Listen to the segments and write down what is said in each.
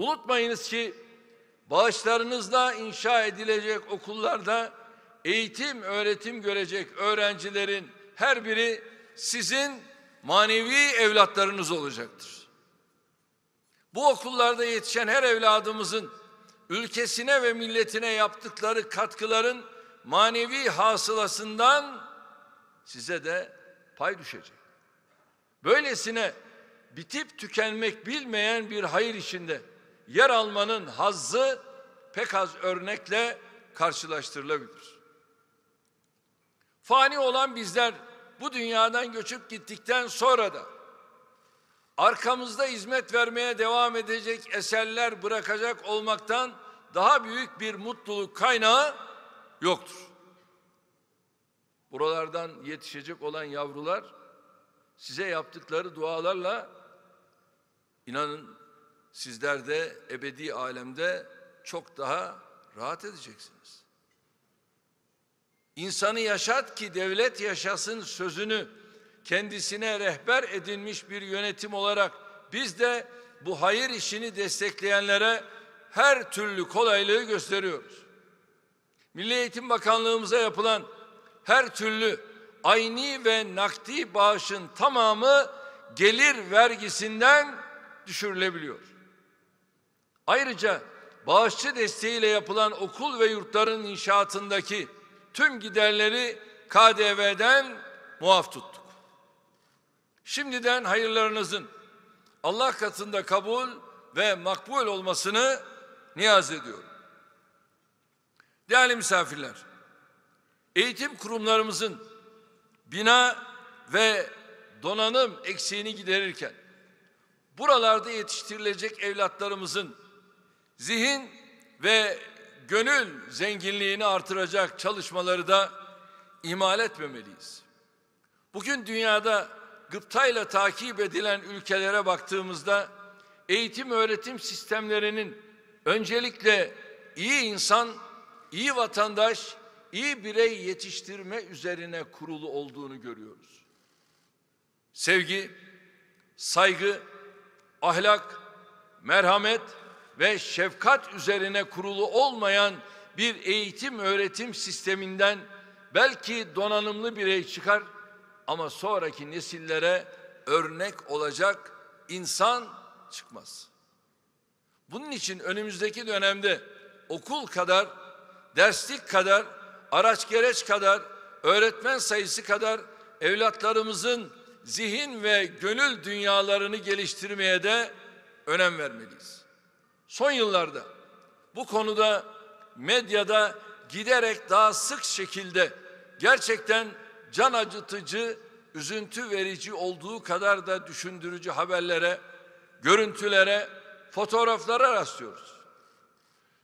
Unutmayınız ki bağışlarınızla inşa edilecek okullarda eğitim, öğretim görecek öğrencilerin her biri sizin manevi evlatlarınız olacaktır. Bu okullarda yetişen her evladımızın ülkesine ve milletine yaptıkları katkıların manevi hasılasından size de pay düşecek. Böylesine bitip tükenmek bilmeyen bir hayır içinde yer almanın hazzı pek az örnekle karşılaştırılabilir. Fani olan bizler bu dünyadan göçüp gittikten sonra da arkamızda hizmet vermeye devam edecek eserler bırakacak olmaktan daha büyük bir mutluluk kaynağı yoktur. Buralardan yetişecek olan yavrular size yaptıkları dualarla inanın sizler de ebedi alemde çok daha rahat edeceksiniz. İnsanı yaşat ki devlet yaşasın sözünü kendisine rehber edinmiş bir yönetim olarak biz de bu hayır işini destekleyenlere her türlü kolaylığı gösteriyoruz. Milli Eğitim Bakanlığımıza yapılan her türlü ayni ve nakdi bağışın tamamı gelir vergisinden düşürülebiliyor. Ayrıca bağışçı desteğiyle yapılan okul ve yurtların inşaatındaki tüm giderleri KDV'den muaf tuttuk. Şimdiden hayırlarınızın Allah katında kabul ve makbul olmasını niyaz ediyorum. Değerli misafirler, eğitim kurumlarımızın bina ve donanım eksiğini giderirken buralarda yetiştirilecek evlatlarımızın Zihin ve gönül zenginliğini artıracak çalışmaları da imal etmemeliyiz. Bugün dünyada gıptayla takip edilen ülkelere baktığımızda eğitim öğretim sistemlerinin öncelikle iyi insan, iyi vatandaş, iyi birey yetiştirme üzerine kurulu olduğunu görüyoruz. Sevgi, saygı, ahlak, merhamet ve şefkat üzerine kurulu olmayan bir eğitim öğretim sisteminden belki donanımlı birey çıkar ama sonraki nesillere örnek olacak insan çıkmaz. Bunun için önümüzdeki dönemde okul kadar, derslik kadar, araç gereç kadar, öğretmen sayısı kadar evlatlarımızın zihin ve gönül dünyalarını geliştirmeye de önem vermeliyiz. Son yıllarda bu konuda medyada giderek daha sık şekilde gerçekten can acıtıcı, üzüntü verici olduğu kadar da düşündürücü haberlere, görüntülere, fotoğraflara rastlıyoruz.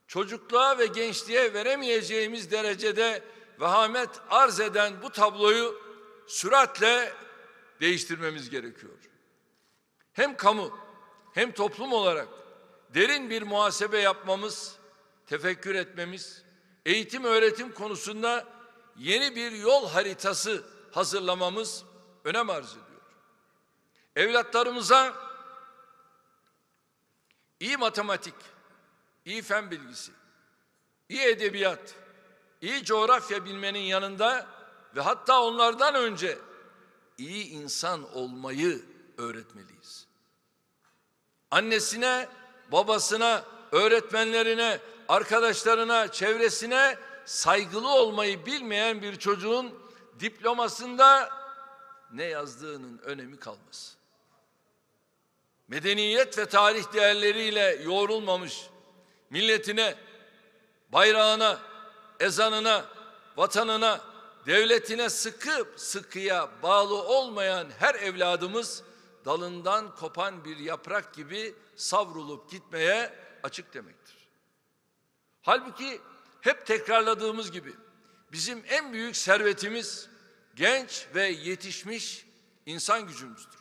Çocukluğa ve gençliğe veremeyeceğimiz derecede vehamet arz eden bu tabloyu süratle değiştirmemiz gerekiyor. Hem kamu hem toplum olarak derin bir muhasebe yapmamız, tefekkür etmemiz, eğitim öğretim konusunda yeni bir yol haritası hazırlamamız önem arz ediyor. Evlatlarımıza iyi matematik, iyi fen bilgisi, iyi edebiyat, iyi coğrafya bilmenin yanında ve hatta onlardan önce iyi insan olmayı öğretmeliyiz. Annesine babasına, öğretmenlerine, arkadaşlarına, çevresine saygılı olmayı bilmeyen bir çocuğun diplomasında ne yazdığının önemi kalmaz. Medeniyet ve tarih değerleriyle yoğrulmamış milletine, bayrağına, ezanına, vatanına, devletine sıkı sıkıya bağlı olmayan her evladımız dalından kopan bir yaprak gibi savrulup gitmeye açık demektir. Halbuki hep tekrarladığımız gibi bizim en büyük servetimiz genç ve yetişmiş insan gücümüzdür.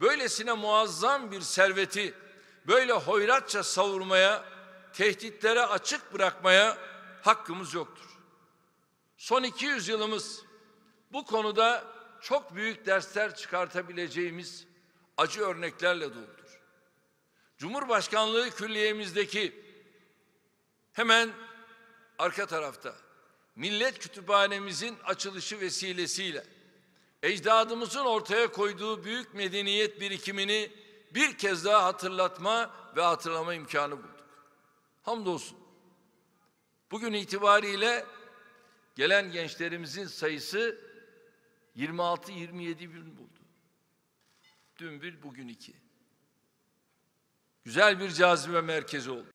Böylesine muazzam bir serveti böyle hoyratça savurmaya, tehditlere açık bırakmaya hakkımız yoktur. Son 200 yılımız bu konuda çok büyük dersler çıkartabileceğimiz acı örneklerle doludur. Cumhurbaşkanlığı külliyemizdeki hemen arka tarafta Millet Kütüphanemizin açılışı vesilesiyle ecdadımızın ortaya koyduğu büyük medeniyet birikimini bir kez daha hatırlatma ve hatırlama imkanı bulduk. Hamdolsun. Bugün itibariyle gelen gençlerimizin sayısı 26-27 bin buldu. Dün bir, bugün iki. Güzel bir cazibe merkezi oldu.